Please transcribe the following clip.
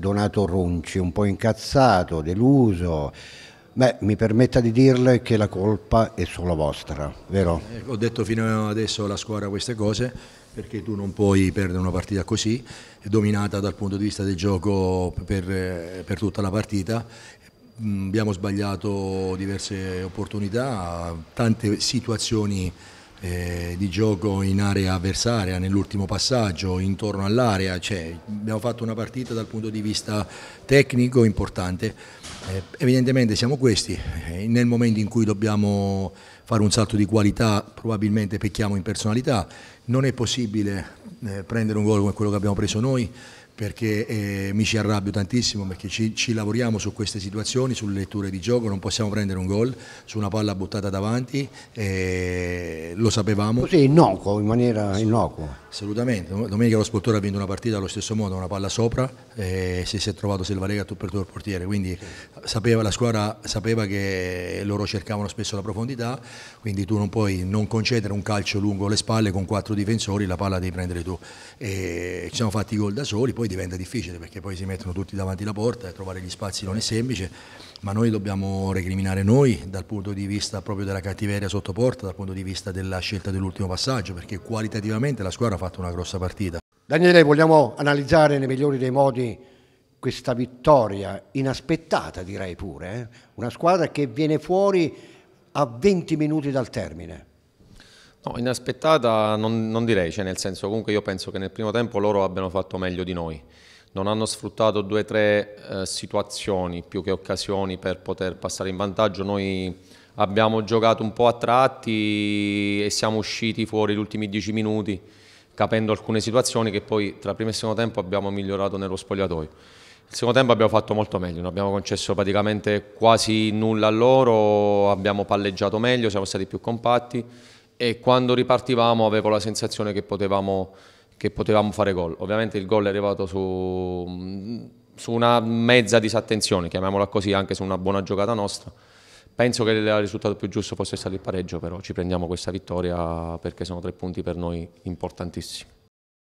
Donato Ronci, un po' incazzato, deluso. Beh, mi permetta di dirle che la colpa è solo vostra, vero? Eh, ho detto fino adesso alla squadra queste cose perché tu non puoi perdere una partita così, dominata dal punto di vista del gioco per, eh, per tutta la partita. Mm, abbiamo sbagliato diverse opportunità, tante situazioni eh, di gioco in area avversaria, nell'ultimo passaggio, intorno all'area, cioè, abbiamo fatto una partita dal punto di vista tecnico importante, eh, evidentemente siamo questi, eh, nel momento in cui dobbiamo fare un salto di qualità probabilmente pecchiamo in personalità, non è possibile eh, prendere un gol come quello che abbiamo preso noi, perché eh, mi ci arrabbio tantissimo perché ci, ci, lavoriamo su queste situazioni, sulle letture di gioco, non possiamo prendere un gol su una palla buttata davanti, eh, lo sapevamo. Così innocuo, in maniera innocua. Assolutamente, domenica lo sportore ha vinto una partita allo stesso modo, una palla sopra, eh, si, si è trovato Selvarega tu per tu il portiere, quindi sapeva, la squadra sapeva che loro cercavano spesso la profondità, quindi tu non puoi non concedere un calcio lungo le spalle con quattro difensori, la palla devi prendere tu. Eh, ci siamo fatti i gol da soli, poi diventa difficile perché poi si mettono tutti davanti alla porta e trovare gli spazi non è semplice, ma noi dobbiamo recriminare noi dal punto di vista proprio della cattiveria sotto porta, dal punto di vista della scelta dell'ultimo passaggio, perché qualitativamente la squadra ha fatto una grossa partita. Daniele, vogliamo analizzare nei migliori dei modi questa vittoria inaspettata, direi pure, eh? una squadra che viene fuori a 20 minuti dal termine. No, inaspettata non, non direi, cioè nel senso comunque io penso che nel primo tempo loro abbiano fatto meglio di noi non hanno sfruttato due o tre eh, situazioni più che occasioni per poter passare in vantaggio. Noi abbiamo giocato un po' a tratti e siamo usciti fuori gli ultimi dieci minuti capendo alcune situazioni che poi tra primo e secondo tempo abbiamo migliorato nello spogliatoio. Nel secondo tempo abbiamo fatto molto meglio, non abbiamo concesso praticamente quasi nulla a loro, abbiamo palleggiato meglio, siamo stati più compatti e quando ripartivamo avevo la sensazione che potevamo, che potevamo fare gol. Ovviamente il gol è arrivato su, su, una mezza disattenzione, chiamiamola così, anche su una buona giocata nostra. Penso che il risultato più giusto fosse stato il pareggio, però ci prendiamo questa vittoria perché sono tre punti per noi importantissimi.